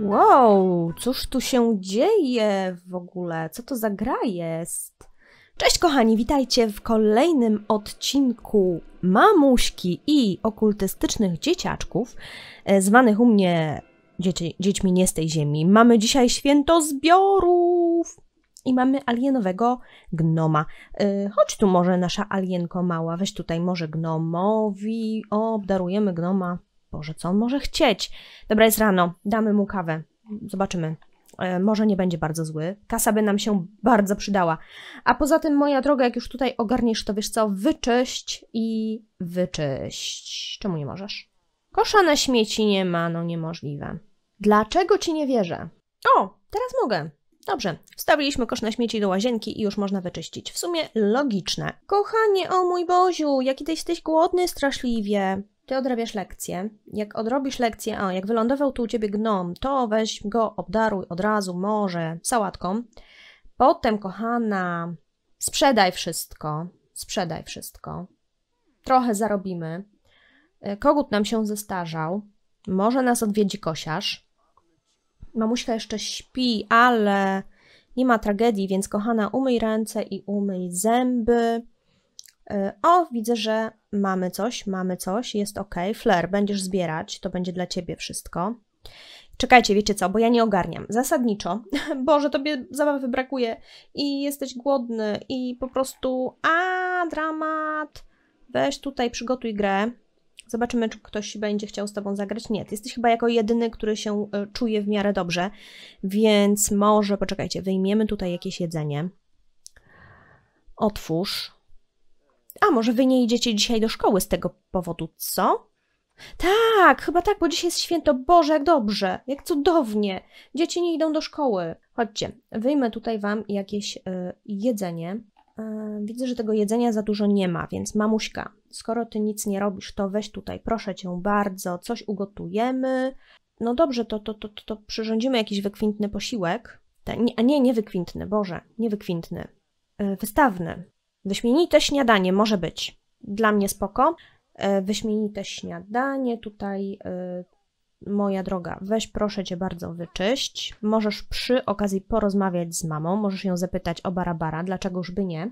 Wow, cóż tu się dzieje w ogóle? Co to za gra jest? Cześć kochani, witajcie w kolejnym odcinku mamuśki i okultystycznych dzieciaczków, e, zwanych u mnie dzieci, dziećmi nie z tej ziemi. Mamy dzisiaj święto zbiorów i mamy alienowego gnoma. E, chodź tu może nasza alienko mała, weź tutaj może gnomowi, obdarujemy gnoma Boże, co on może chcieć? Dobra, jest rano, damy mu kawę. Zobaczymy. E, może nie będzie bardzo zły. Kasa by nam się bardzo przydała. A poza tym, moja droga, jak już tutaj ogarniesz, to wiesz co, wyczyść i wyczyść. Czemu nie możesz? Kosza na śmieci nie ma, no niemożliwe. Dlaczego ci nie wierzę? O, teraz mogę. Dobrze, wstawiliśmy kosz na śmieci do łazienki i już można wyczyścić. W sumie logiczne. Kochanie, o mój Boziu, jaki ty jesteś głodny straszliwie ty odrabiasz lekcję. Jak odrobisz lekcję, a jak wylądował tu u ciebie gnom, to weź go, obdaruj od razu, może sałatką. Potem, kochana, sprzedaj wszystko. Sprzedaj wszystko. Trochę zarobimy. E, kogut nam się zestarzał. Może nas odwiedzi kosiarz. Mamuśka jeszcze śpi, ale nie ma tragedii, więc kochana, umyj ręce i umyj zęby. E, o, widzę, że mamy coś, mamy coś, jest ok. Flair, będziesz zbierać, to będzie dla ciebie wszystko. Czekajcie, wiecie co, bo ja nie ogarniam. Zasadniczo, Boże, tobie zabawy brakuje i jesteś głodny i po prostu, a dramat. Weź tutaj, przygotuj grę. Zobaczymy, czy ktoś będzie chciał z tobą zagrać. Nie, ty jesteś chyba jako jedyny, który się e, czuje w miarę dobrze, więc może, poczekajcie, wyjmiemy tutaj jakieś jedzenie. Otwórz. A może wy nie idziecie dzisiaj do szkoły z tego powodu, co? Tak, chyba tak, bo dzisiaj jest święto. Boże, jak dobrze, jak cudownie. Dzieci nie idą do szkoły. Chodźcie, wyjmę tutaj wam jakieś y, jedzenie. Y, widzę, że tego jedzenia za dużo nie ma, więc mamuśka, skoro ty nic nie robisz, to weź tutaj, proszę cię bardzo, coś ugotujemy. No dobrze, to, to, to, to, to przyrządzimy jakiś wykwintny posiłek. Te, nie, a nie, nie wykwintny, Boże, nie wykwintny. Y, wystawny. Wyśmienite śniadanie może być. Dla mnie spoko. E, wyśmienite śniadanie tutaj e, moja droga, weź proszę cię bardzo wyczyść. Możesz przy okazji porozmawiać z mamą, możesz ją zapytać o Barabara, już by nie.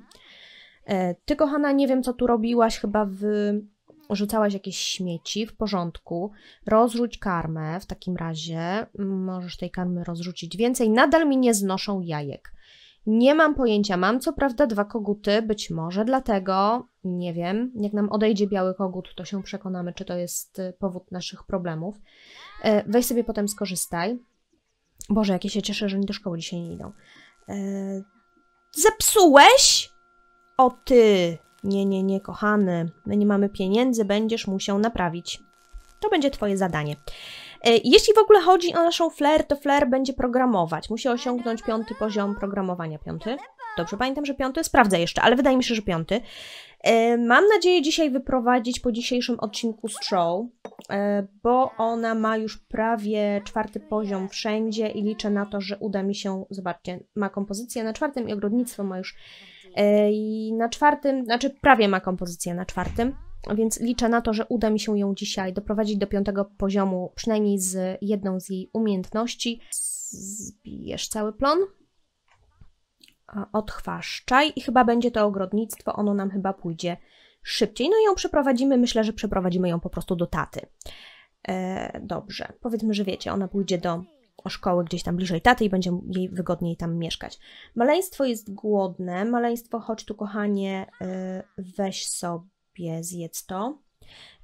E, ty, kochana, nie wiem, co tu robiłaś, chyba wyrzucałaś jakieś śmieci, w porządku. Rozrzuć karmę w takim razie, możesz tej karmy rozrzucić więcej. Nadal mi nie znoszą jajek. Nie mam pojęcia. Mam co prawda dwa koguty, być może dlatego, nie wiem, jak nam odejdzie biały kogut, to się przekonamy, czy to jest y, powód naszych problemów. E, weź sobie potem skorzystaj. Boże, jakie ja się cieszę, że oni do szkoły dzisiaj nie idą. E, zepsułeś? O ty! Nie, nie, nie, kochany. My nie mamy pieniędzy, będziesz musiał naprawić. To będzie twoje zadanie. E, jeśli w ogóle chodzi o naszą Flair, to Flair będzie programować. Musi osiągnąć piąty poziom programowania. Piąty? Dobrze, pamiętam, że piąty? Sprawdzę jeszcze, ale wydaje mi się, że piąty. E, mam nadzieję dzisiaj wyprowadzić po dzisiejszym odcinku z show, e, bo ona ma już prawie czwarty poziom wszędzie i liczę na to, że uda mi się, zobaczcie, ma kompozycję na czwartym i ogrodnictwo ma już na czwartym, znaczy prawie ma kompozycję na czwartym więc liczę na to, że uda mi się ją dzisiaj doprowadzić do piątego poziomu, przynajmniej z jedną z jej umiejętności. Zbijesz cały plon, odchwaszczaj i chyba będzie to ogrodnictwo, ono nam chyba pójdzie szybciej. No i ją przeprowadzimy, myślę, że przeprowadzimy ją po prostu do taty. E, dobrze, powiedzmy, że wiecie, ona pójdzie do szkoły gdzieś tam bliżej taty i będzie jej wygodniej tam mieszkać. Maleństwo jest głodne, maleństwo chodź tu kochanie, e, weź sobie sypie, zjedz to.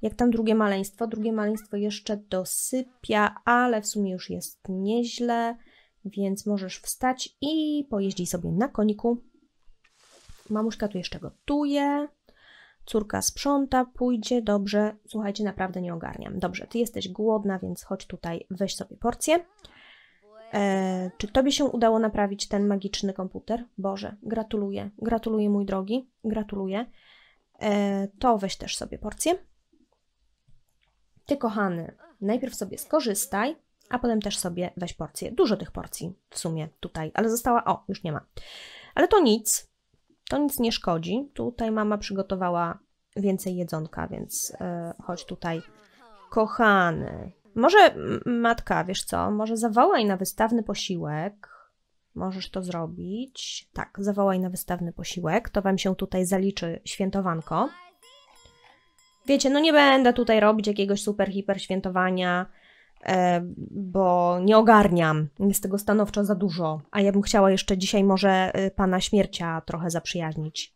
Jak tam drugie maleństwo? Drugie maleństwo jeszcze dosypia, ale w sumie już jest nieźle, więc możesz wstać i pojeździć sobie na koniku. Mamuszka tu jeszcze gotuje. Córka sprząta, pójdzie, dobrze. Słuchajcie, naprawdę nie ogarniam. Dobrze, ty jesteś głodna, więc chodź tutaj, weź sobie porcję. E, czy tobie się udało naprawić ten magiczny komputer? Boże, gratuluję, gratuluję mój drogi, gratuluję. E, to weź też sobie porcję. Ty, kochany, najpierw sobie skorzystaj, a potem też sobie weź porcję. Dużo tych porcji w sumie tutaj, ale została, o, już nie ma. Ale to nic, to nic nie szkodzi. Tutaj mama przygotowała więcej jedzonka, więc choć e, chodź tutaj. Kochany, może matka, wiesz co, może zawołaj na wystawny posiłek Możesz to zrobić. Tak, zawołaj na wystawny posiłek. To Wam się tutaj zaliczy świętowanko. Wiecie, no nie będę tutaj robić jakiegoś super, hiper świętowania, e, bo nie ogarniam. Jest tego stanowczo za dużo. A ja bym chciała jeszcze dzisiaj może e, Pana Śmiercia trochę zaprzyjaźnić.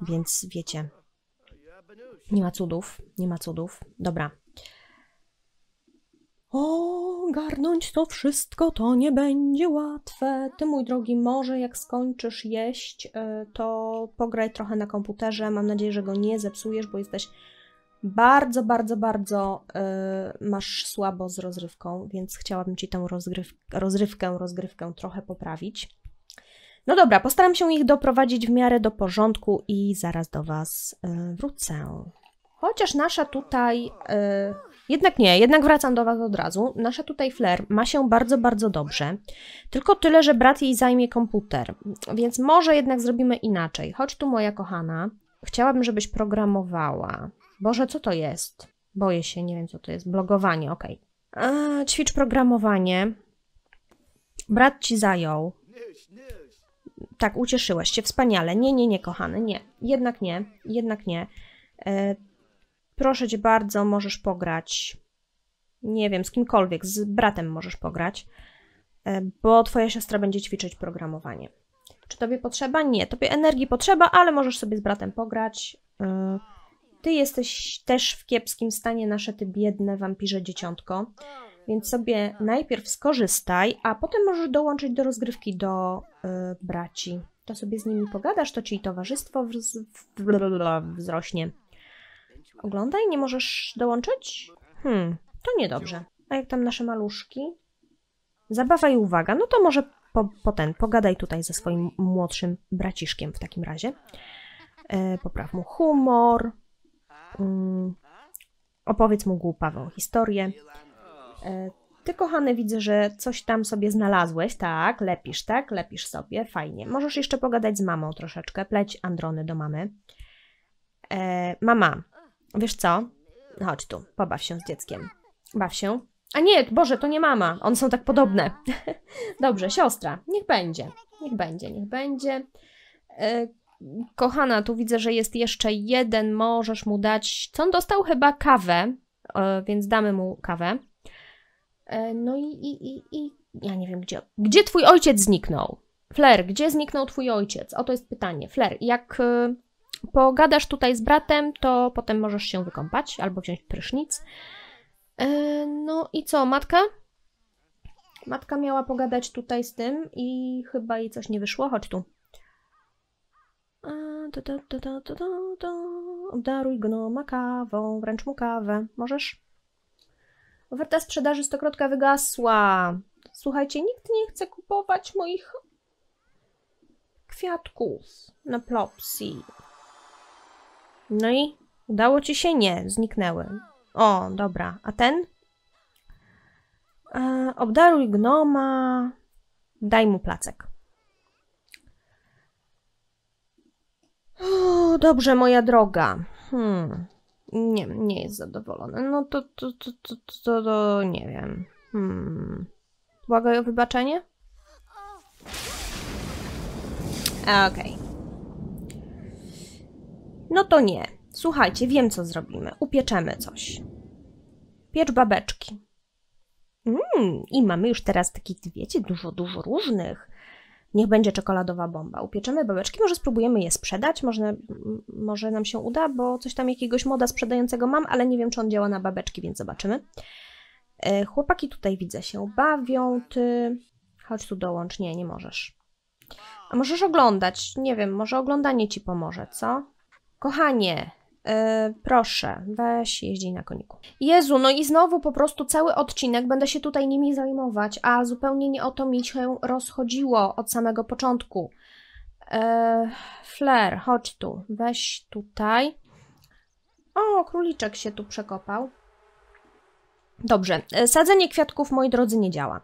Więc wiecie, nie ma cudów, nie ma cudów. Dobra, o, garnąć to wszystko to nie będzie łatwe. Ty, mój drogi, może jak skończysz jeść, e, to pograj trochę na komputerze. Mam nadzieję, że go nie zepsujesz, bo jesteś bardzo, bardzo, bardzo yy, masz słabo z rozrywką, więc chciałabym Ci tę rozgryw rozrywkę, rozgrywkę trochę poprawić. No dobra, postaram się ich doprowadzić w miarę do porządku i zaraz do Was yy, wrócę. Chociaż nasza tutaj... Yy, jednak nie, jednak wracam do Was od razu. Nasza tutaj Flair ma się bardzo, bardzo dobrze. Tylko tyle, że brat jej zajmie komputer. Więc może jednak zrobimy inaczej. Chodź tu, moja kochana. Chciałabym, żebyś programowała. Boże, co to jest? Boję się, nie wiem, co to jest. Blogowanie, Okej. Eee, ćwicz programowanie. Brat ci zajął. Tak, ucieszyłeś się, wspaniale. Nie, nie, nie, kochany, nie. Jednak nie, jednak nie. E, Proszę cię bardzo, możesz pograć. Nie wiem, z kimkolwiek, z bratem możesz pograć, e, bo twoja siostra będzie ćwiczyć programowanie. Czy tobie potrzeba? Nie, tobie energii potrzeba, ale możesz sobie z bratem pograć. E, ty jesteś też w kiepskim stanie, nasze ty biedne wampirze dzieciątko. Więc sobie najpierw skorzystaj, a potem możesz dołączyć do rozgrywki do y, braci. To sobie z nimi pogadasz, to ci towarzystwo wz wzrośnie. Oglądaj, nie możesz dołączyć? Hmm, to niedobrze. A jak tam nasze maluszki? Zabawa i uwaga. No to może po, po ten, pogadaj tutaj ze swoim młodszym braciszkiem w takim razie. E, popraw mu humor. Mm, opowiedz mu głupawą historię. E, ty, kochany, widzę, że coś tam sobie znalazłeś. Tak, lepisz, tak? Lepisz sobie. Fajnie. Możesz jeszcze pogadać z mamą troszeczkę. Pleć Androny do mamy. E, mama, Wiesz co? Chodź tu, pobaw się z dzieckiem. Baw się. A nie, Boże, to nie mama. One są tak podobne. Dobrze, siostra. Niech będzie. Niech będzie, niech będzie. E, kochana, tu widzę, że jest jeszcze jeden. Możesz mu dać... Co on dostał? Chyba kawę. E, więc damy mu kawę. E, no i, i, i, i... Ja nie wiem, gdzie... Gdzie twój ojciec zniknął? Fler? gdzie zniknął twój ojciec? Oto jest pytanie. Fler. jak... E, Pogadasz tutaj z bratem, to potem możesz się wykąpać albo wziąć prysznic. E, no i co, matka? Matka miała pogadać tutaj z tym i chyba jej coś nie wyszło. Chodź tu. Da, da, gnoma kawą, wręcz mu kawę. Możesz? Oferta sprzedaży stokrotka wygasła. Słuchajcie, nikt nie chce kupować moich kwiatków na plopsi. No i udało ci się? Nie, zniknęły. O, dobra. A ten? E, obdaruj gnoma. Daj mu placek. O, dobrze, moja droga. Hmm. Nie, nie jest zadowolony. No to, to, to, to, to, to nie wiem. Hmm. Błagaj o wybaczenie? Okej. Okay. No to nie. Słuchajcie, wiem co zrobimy. Upieczemy coś. Piecz babeczki. Mmm, i mamy już teraz takich, wiecie, dużo, dużo różnych. Niech będzie czekoladowa bomba. Upieczemy babeczki, może spróbujemy je sprzedać, może, może nam się uda, bo coś tam jakiegoś moda sprzedającego mam, ale nie wiem, czy on działa na babeczki, więc zobaczymy. E, chłopaki tutaj widzę się bawią, ty... Chodź tu dołącz, nie, nie możesz. A możesz oglądać, nie wiem, może oglądanie ci pomoże, co? Kochanie, yy, proszę, weź jeździ na koniku. Jezu, no i znowu po prostu cały odcinek będę się tutaj nimi zajmować, a zupełnie nie o to mi się rozchodziło od samego początku. Yy, Flair, chodź tu, weź tutaj. O, króliczek się tu przekopał. Dobrze, e, sadzenie kwiatków, moi drodzy, nie działa.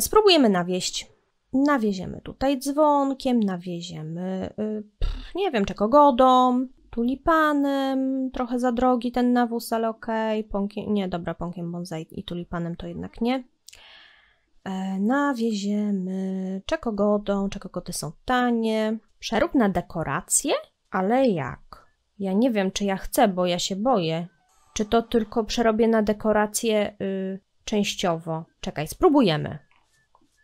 Spróbujemy nawieść nawieziemy tutaj dzwonkiem, nawieziemy, y, pff, nie wiem, czego godą, tulipanem, trochę za drogi ten nawóz, ale okej, okay. Pąkiem, nie, dobra, pąkiem bonsai i tulipanem to jednak nie. E, nawieziemy czekogodą, czekogody są tanie. Przerób na dekorację? Ale jak? Ja nie wiem, czy ja chcę, bo ja się boję. Czy to tylko przerobię na dekorację y, częściowo? Czekaj, spróbujemy.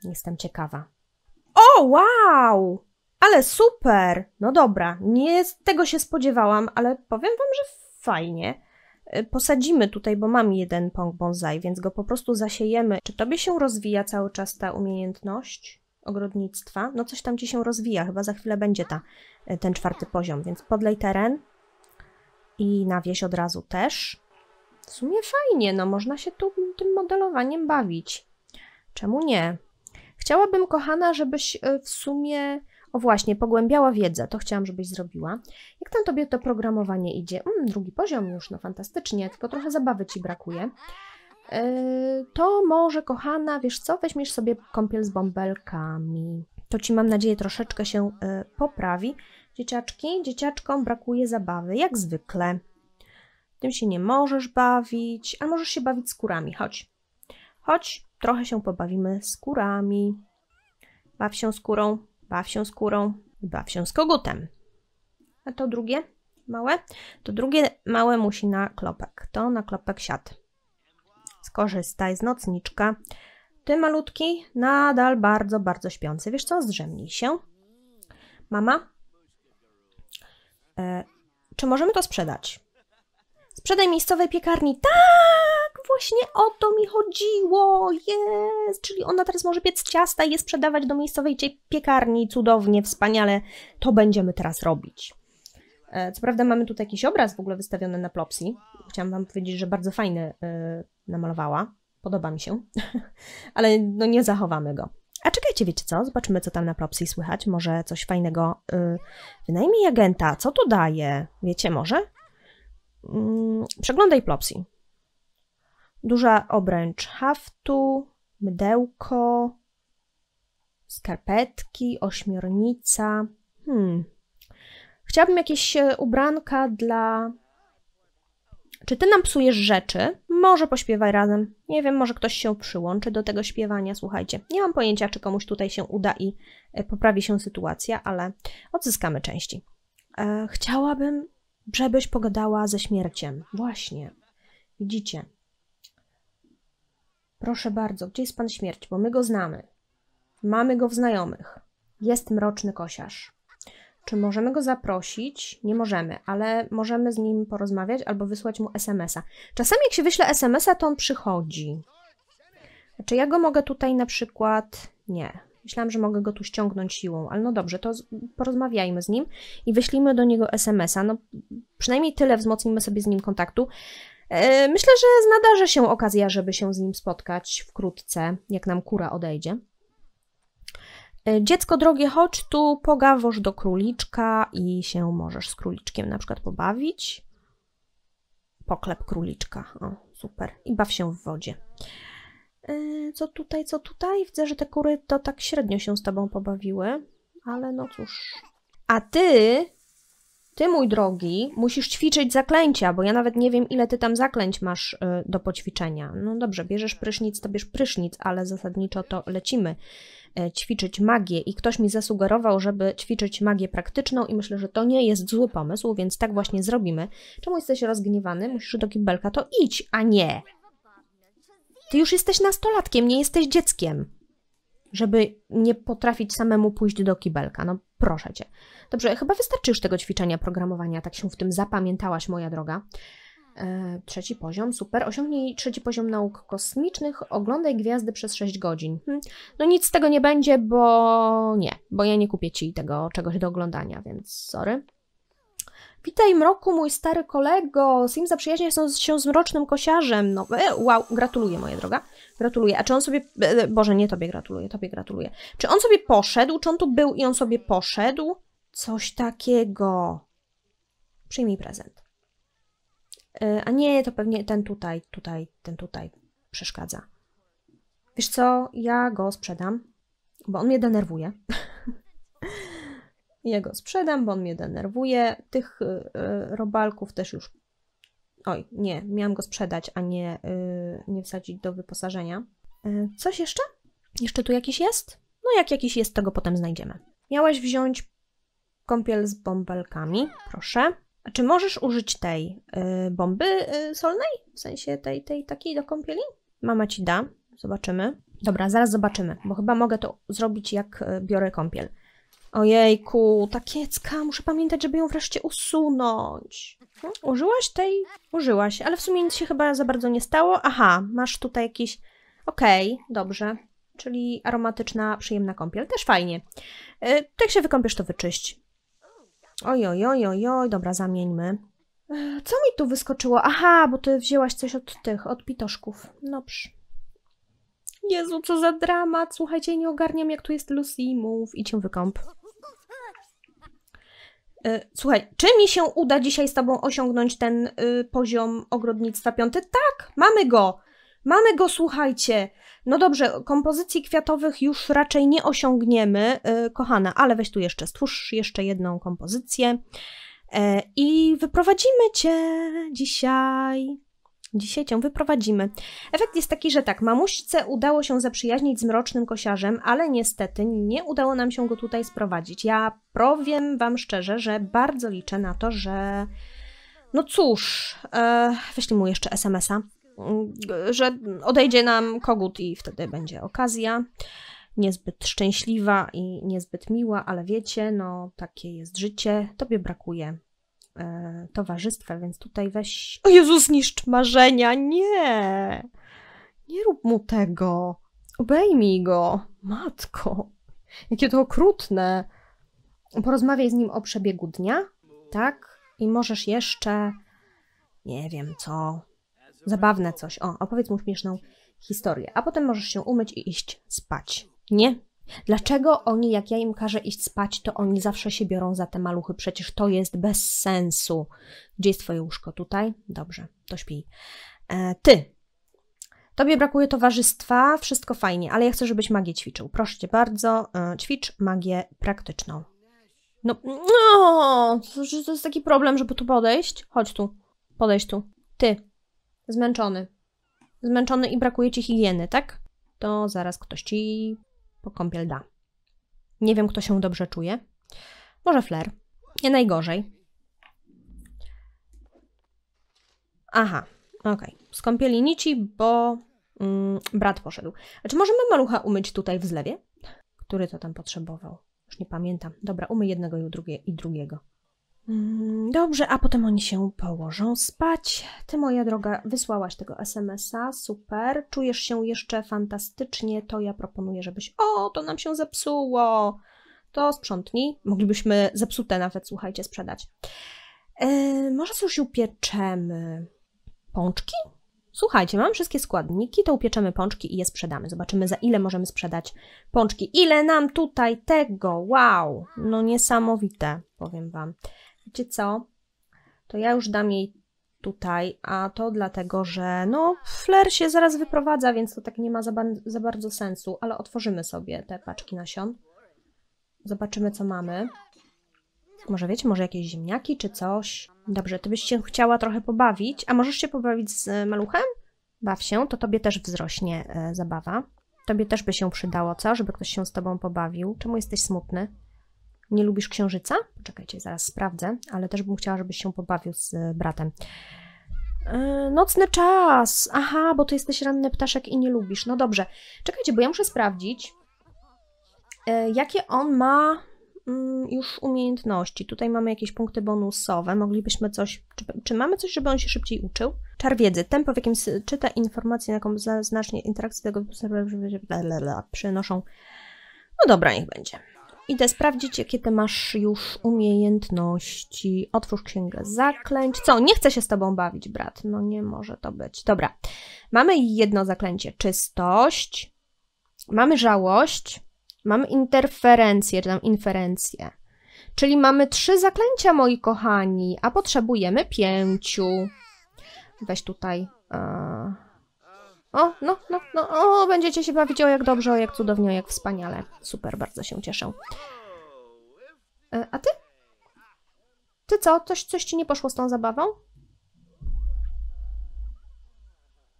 Jestem ciekawa. O, wow! Ale super! No dobra, nie tego się spodziewałam, ale powiem wam, że fajnie. Y, posadzimy tutaj, bo mam jeden pąk bonsai, więc go po prostu zasiejemy. Czy tobie się rozwija cały czas ta umiejętność ogrodnictwa? No coś tam ci się rozwija, chyba za chwilę będzie ta, y, ten czwarty poziom, więc podlej teren i nawieś od razu też. W sumie fajnie, no można się tu tym modelowaniem bawić. Czemu nie? Chciałabym, kochana, żebyś e, w sumie, o właśnie, pogłębiała wiedzę. To chciałam, żebyś zrobiła. Jak tam tobie to programowanie idzie? Mm, drugi poziom już, no fantastycznie, tylko trochę zabawy ci brakuje. Yy, to może, kochana, wiesz co, weźmiesz sobie kąpiel z bąbelkami. To ci, mam nadzieję, troszeczkę się yy, poprawi. Dzieciaczki, dzieciaczkom brakuje zabawy, jak zwykle. Tym się nie możesz bawić, ale możesz się bawić skórami. Chodź. Chodź, trochę się pobawimy skórami. Baw się skórą, baw się skórą, baw się z kogutem. A to drugie małe? To drugie małe musi na klopek. To na klopek siad. Skorzystaj z nocniczka. Ty malutki, nadal bardzo, bardzo śpiący. Wiesz co? Zdrzemnij się. Mama? E, czy możemy to sprzedać? Sprzedaj miejscowej piekarni. Tak! właśnie o to mi chodziło, jest! Czyli ona teraz może piec ciasta i je sprzedawać do miejscowej piekarni, cudownie, wspaniale, to będziemy teraz robić. E, co prawda mamy tutaj jakiś obraz w ogóle wystawiony na Plopsi. Chciałam wam powiedzieć, że bardzo fajny yy, namalowała. Podoba mi się. Ale no nie zachowamy go. A czekajcie, wiecie co? Zobaczymy, co tam na Plopsi słychać. Może coś fajnego. Yy, agenta. Co to daje? Wiecie, może? Mm, przeglądaj Plopsi duża obręcz haftu, mdełko, skarpetki, ośmiornica. Hmm. Chciałabym jakieś e, ubranka dla. Czy ty nam psujesz rzeczy? Może pośpiewaj razem. Nie wiem, może ktoś się przyłączy do tego śpiewania. Słuchajcie, nie mam pojęcia, czy komuś tutaj się uda i e, poprawi się sytuacja, ale odzyskamy części. E, chciałabym, żebyś pogadała ze śmierciem. Właśnie. Widzicie, Proszę bardzo, gdzie jest pan śmierć? Bo my go znamy. Mamy go w znajomych. Jest mroczny kosiarz. Czy możemy go zaprosić? Nie możemy, ale możemy z nim porozmawiać albo wysłać mu SMS-a. Czasami jak się wyśle SMS-a, to on przychodzi. Znaczy ja go mogę tutaj na przykład... Nie. Myślałam, że mogę go tu ściągnąć siłą, ale no dobrze, to porozmawiajmy z nim i wyślijmy do niego SMS-a. No przynajmniej tyle wzmocnimy sobie z nim kontaktu. E, myślę, że nadarzy się okazja, żeby się z nim spotkać wkrótce, jak nam kura odejdzie. E, dziecko drogie, chodź tu, pogawosz do króliczka i się możesz z króliczkiem na przykład pobawić. Poklep króliczka. O, super. I baw się w wodzie. E, co tutaj, co tutaj? Widzę, że te kury to tak średnio się z tobą pobawiły, ale no cóż. A ty ty, mój drogi, musisz ćwiczyć zaklęcia, bo ja nawet nie wiem, ile ty tam zaklęć masz y, do poćwiczenia. No dobrze, bierzesz tak. prysznic, to bierz prysznic, ale zasadniczo to lecimy y, ćwiczyć magię. I ktoś mi zasugerował, żeby ćwiczyć magię praktyczną, i myślę, że to nie jest zły pomysł, więc tak właśnie zrobimy. Czemu jesteś rozgniewany? Musisz do kibelka, to idź, a nie. Ty już jesteś nastolatkiem, nie jesteś dzieckiem żeby nie potrafić samemu pójść do kibelka. No Proszę cię. Dobrze, chyba wystarczy już tego ćwiczenia programowania, tak się w tym zapamiętałaś, moja droga. E, trzeci poziom, super. Osiągnij trzeci poziom nauk kosmicznych, oglądaj gwiazdy przez 6 godzin. Hm. No nic z tego nie będzie, bo nie, bo ja nie kupię ci tego czegoś do oglądania, więc sorry. Witaj mroku, mój stary kolego. Sim zaprzyjaźnia się z mrocznym kosiarzem. No, e, wow, gratuluję, moja droga. Gratuluję. A czy on sobie. E, e, Boże, nie tobie gratuluję, tobie gratuluję. Czy on sobie poszedł? Czy on tu był i on sobie poszedł? Coś takiego. Przyjmij prezent. A nie, to pewnie ten tutaj, tutaj, ten tutaj przeszkadza. Wiesz co, ja go sprzedam, bo on mnie denerwuje. ja go sprzedam, bo on mnie denerwuje. Tych y, y, robalków też już. Oj, nie, miałam go sprzedać, a nie, y, nie wsadzić do wyposażenia. Coś jeszcze? Jeszcze tu jakiś jest? No, jak jakiś jest, to go potem znajdziemy. Miałaś wziąć kąpiel z bąbelkami, proszę. A czy możesz użyć tej y, bomby y, solnej? W sensie tej, tej takiej do kąpieli? Mama ci da, zobaczymy. Dobra, zaraz zobaczymy, bo chyba mogę to zrobić jak biorę kąpiel. Ojejku, ta kiecka, muszę pamiętać, żeby ją wreszcie usunąć. Hmm? użyłaś tej? Użyłaś, ale w sumie nic się chyba za bardzo nie stało. Aha, masz tutaj jakiś... Okej, okay, dobrze. Czyli aromatyczna, przyjemna kąpiel. Też fajnie. Yy, jak się wykąpiesz, to wyczyść. Oj, oj, oj, oj, oj. dobra, zamieńmy. Y, co mi tu wyskoczyło? Aha, bo ty wzięłaś coś od tych, od pitoszków. No psz. Jezu, co za dramat. Słuchajcie, nie ogarniam, jak tu jest Lucy. Mów, idź ją wykąp. E, słuchaj, czy mi się uda dzisiaj z Tobą osiągnąć ten y, poziom ogrodnictwa piąty? Tak, mamy go. Mamy go, słuchajcie. No dobrze, kompozycji kwiatowych już raczej nie osiągniemy, y, kochana, ale weź tu jeszcze, stwórz jeszcze jedną kompozycję e, i wyprowadzimy Cię dzisiaj. Dzisiaj cię wyprowadzimy. Efekt jest taki, że tak, mamuśce udało się zaprzyjaźnić z mrocznym kosiarzem, ale niestety nie udało nam się go tutaj sprowadzić. Ja powiem wam szczerze, że bardzo liczę na to, że... No cóż, e, wyślij mu jeszcze SMS-a, mm, że odejdzie nam kogut i wtedy będzie okazja. Niezbyt szczęśliwa i niezbyt miła, ale wiecie, no takie jest życie, tobie brakuje E, towarzystwem, więc tutaj weź... O Jezu, zniszcz marzenia! Nie! Nie rób mu tego! Obejmij go! Matko! Jakie to okrutne! Porozmawiaj z nim o przebiegu dnia, tak? I możesz jeszcze... Nie wiem co... Zabawne coś. O, opowiedz mu śmieszną historię. A potem możesz się umyć i iść spać. Nie? Dlaczego oni, jak ja im każę iść spać, to oni zawsze się biorą za te maluchy? Przecież to jest bez sensu. Gdzie jest twoje łóżko? Tutaj? Dobrze, to śpi. E, ty. Tobie brakuje towarzystwa, wszystko fajnie, ale ja chcę, żebyś magię ćwiczył. Proszę cię bardzo, e, ćwicz magię praktyczną. No, no, to jest taki problem, żeby tu podejść. Chodź tu, podejść tu. Ty, zmęczony. Zmęczony i brakuje ci higieny, tak? To zaraz ktoś ci bo kąpiel da. Nie wiem, kto się dobrze czuje. Może fler. Nie najgorzej. Aha, okej. Okay. Z kąpieli nici, bo mm, brat poszedł. Czy możemy malucha umyć tutaj w zlewie? Który to tam potrzebował? Już nie pamiętam. Dobra, umy jednego i, drugie, i drugiego. Mm, dobrze, a potem oni się położą spać. Ty, moja droga, wysłałaś tego SMS-a, super. Czujesz się jeszcze fantastycznie, to ja proponuję, żebyś... O, to nam się zepsuło! To sprzątnij. Moglibyśmy zepsute nawet, słuchajcie, sprzedać. Yy, może coś upieczemy? Pączki? Słuchajcie, mam wszystkie składniki, to upieczemy pączki i je sprzedamy. Zobaczymy, za ile możemy sprzedać pączki. Ile nam tutaj tego? Wow! No niesamowite, powiem Wam wiecie co, to ja już dam jej tutaj, a to dlatego, że no fler się zaraz wyprowadza, więc to tak nie ma za, ba za bardzo sensu, ale otworzymy sobie te paczki nasion. Zobaczymy, co mamy. Może wiecie, może jakieś ziemniaki czy coś. Dobrze, ty byś się chciała trochę pobawić. A możesz się pobawić z e, maluchem? Baw się, to tobie też wzrośnie e, zabawa. Tobie też by się przydało, co? Żeby ktoś się z tobą pobawił. Czemu jesteś smutny? Nie lubisz księżyca? Czekajcie, zaraz sprawdzę, ale też bym chciała, żebyś się pobawił z e, bratem. E, nocny czas! Aha, bo ty jesteś ranny ptaszek i nie lubisz. No dobrze. Czekajcie, bo ja muszę sprawdzić, e, jakie on ma mm, już umiejętności. Tutaj mamy jakieś punkty bonusowe. Moglibyśmy coś. Czy, czy, mamy coś, żeby on się szybciej uczył? Czar wiedzy. Tempo, w jakim czyta informacje, na jaką znacznie interakcje tego przynoszą. No dobra, niech będzie. Idę sprawdzić, jakie ty masz już umiejętności. Otwórz księgę zaklęć. Co, nie chcę się z tobą bawić, brat. No nie może to być. Dobra. Mamy jedno zaklęcie. Czystość. Mamy żałość. Mamy interferencję, czy tam inferencję. Czyli mamy trzy zaklęcia, moi kochani, a potrzebujemy pięciu. Weź tutaj... Yy o, no, no, no, o, będziecie się bawić, o jak dobrze, o jak cudownie, o jak wspaniale. Super, bardzo się cieszę. E, a ty? Ty co? Coś, coś ci nie poszło z tą zabawą?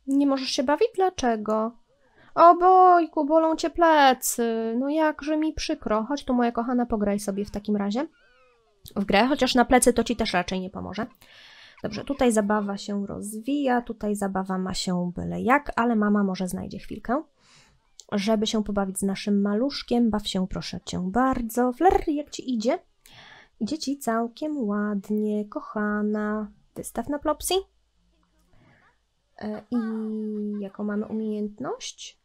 Nie możesz się bawić? Dlaczego? O bojku, bolą cię plecy. No jakże mi przykro. Chodź tu, moja kochana, pograj sobie w takim razie w grę, chociaż na plecy to ci też raczej nie pomoże. Dobrze, tutaj zabawa się rozwija, tutaj zabawa ma się byle jak, ale mama może znajdzie chwilkę, żeby się pobawić z naszym maluszkiem. Baw się proszę cię bardzo. Fler, jak ci idzie? Idzie ci całkiem ładnie, kochana. Wystaw na plopsy. E, I jaką mamy umiejętność?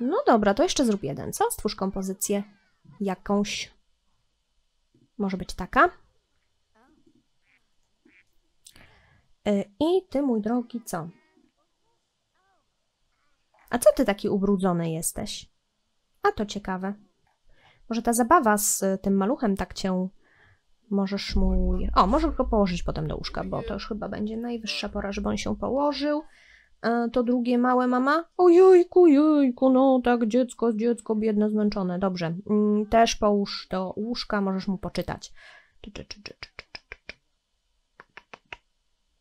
No dobra, to jeszcze zrób jeden, co? Stwórz kompozycję jakąś. Może być taka. E, I ty, mój drogi, co? A co ty taki ubrudzony jesteś? A to ciekawe. Może ta zabawa z e, tym maluchem tak cię... Możesz mu... O, może go położyć potem do łóżka, bo to już chyba będzie najwyższa pora, żeby on się położył. E, to drugie małe mama? Ojojku, jojku, no tak, dziecko, dziecko biedne, zmęczone. Dobrze, mm, też połóż do łóżka, możesz mu poczytać. Czy, czy, czy, czy, czy.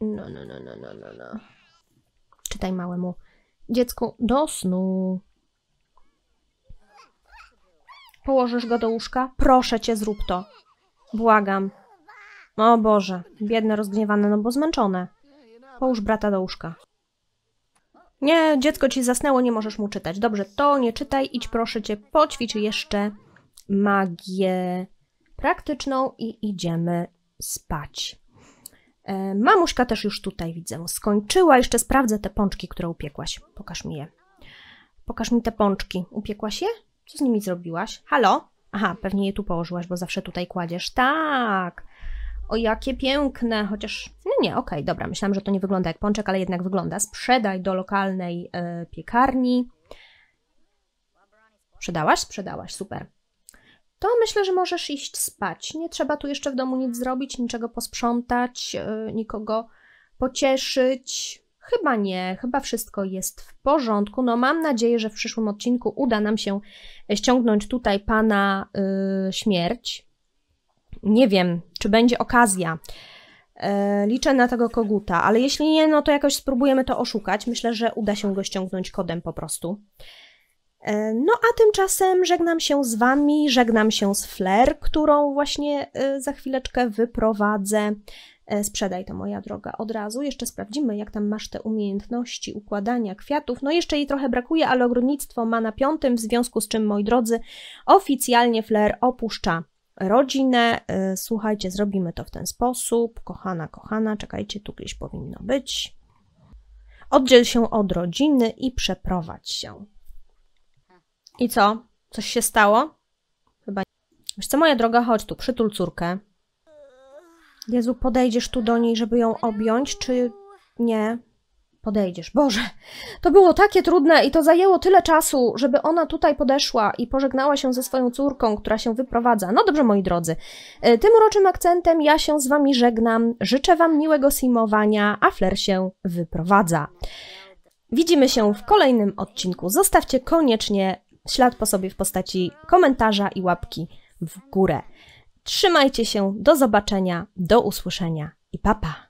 No, no, no, no, no, no, no. Czytaj małemu dziecku do snu. Położysz go do łóżka? Proszę cię, zrób to. Błagam. O Boże, biedne, rozgniewane, no bo zmęczone. Połóż brata do łóżka. Nie, dziecko ci zasnęło, nie możesz mu czytać. Dobrze, to nie czytaj, idź proszę cię, poćwicz jeszcze magię praktyczną i idziemy spać. E, mamuśka też już tutaj widzę. Skończyła, jeszcze sprawdzę te pączki, które upiekłaś. Pokaż mi je. Pokaż mi te pączki. Upiekłaś je? Co z nimi zrobiłaś? Halo? Aha, pewnie je tu położyłaś, bo zawsze tutaj kładziesz. Tak. O, jakie piękne, chociaż... No nie, okej, okay, dobra, myślałam, że to nie wygląda jak pączek, ale jednak wygląda. Sprzedaj do lokalnej y, piekarni. Sprzedałaś? Sprzedałaś, super to myślę, że możesz iść spać. Nie trzeba tu jeszcze w domu nic zrobić, niczego posprzątać, e, nikogo pocieszyć. Chyba nie, chyba wszystko jest w porządku. No, mam nadzieję, że w przyszłym odcinku uda nam się ściągnąć tutaj pana yy, śmierć. Nie wiem, czy będzie okazja. Yy, liczę na tego koguta, ale jeśli nie, no to jakoś spróbujemy to oszukać. Myślę, że uda się go ściągnąć kodem po prostu. E, no a tymczasem żegnam się z Wami, żegnam się z Flair, którą właśnie e, za chwileczkę wyprowadzę. E, sprzedaj to moja droga od razu. Jeszcze sprawdzimy, jak tam masz te umiejętności układania kwiatów. No jeszcze jej trochę brakuje, ale ogrodnictwo ma na piątym, w związku z czym, moi drodzy, oficjalnie Flair opuszcza rodzinę. Słuchajcie, zrobimy to w ten sposób. Kochana, kochana, czekajcie, tu gdzieś powinno być. Oddziel się od rodziny i przeprowadź się. I co? Coś się stało? Chyba nie. Wiesz co, moja droga, chodź tu, przytul córkę. Jezu, podejdziesz tu do niej, żeby ją objąć, czy nie? Podejdziesz. Boże, to było takie trudne i to zajęło tyle czasu, żeby ona tutaj podeszła i pożegnała się ze swoją córką, która się wyprowadza. No dobrze, moi drodzy. E, tym uroczym akcentem ja się z wami żegnam. Życzę wam miłego simowania, a Fler się wyprowadza. Widzimy się w kolejnym odcinku. Zostawcie koniecznie ślad po sobie w postaci komentarza i łapki w górę. Trzymajcie się, do zobaczenia, do usłyszenia i papa! Pa.